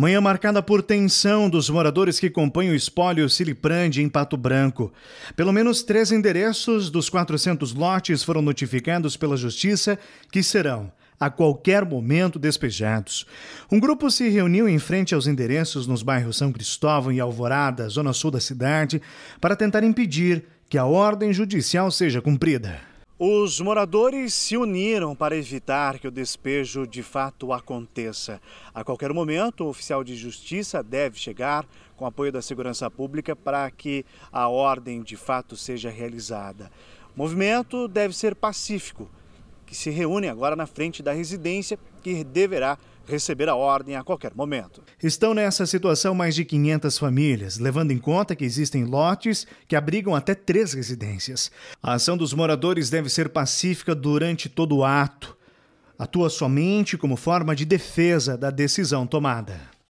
Manhã marcada por tensão dos moradores que compõem o espólio Siliprande em Pato Branco. Pelo menos três endereços dos 400 lotes foram notificados pela Justiça que serão, a qualquer momento, despejados. Um grupo se reuniu em frente aos endereços nos bairros São Cristóvão e Alvorada, zona sul da cidade, para tentar impedir que a ordem judicial seja cumprida. Os moradores se uniram para evitar que o despejo de fato aconteça. A qualquer momento, o oficial de justiça deve chegar com apoio da segurança pública para que a ordem de fato seja realizada. O movimento deve ser pacífico que se reúnem agora na frente da residência, que deverá receber a ordem a qualquer momento. Estão nessa situação mais de 500 famílias, levando em conta que existem lotes que abrigam até três residências. A ação dos moradores deve ser pacífica durante todo o ato. Atua somente como forma de defesa da decisão tomada.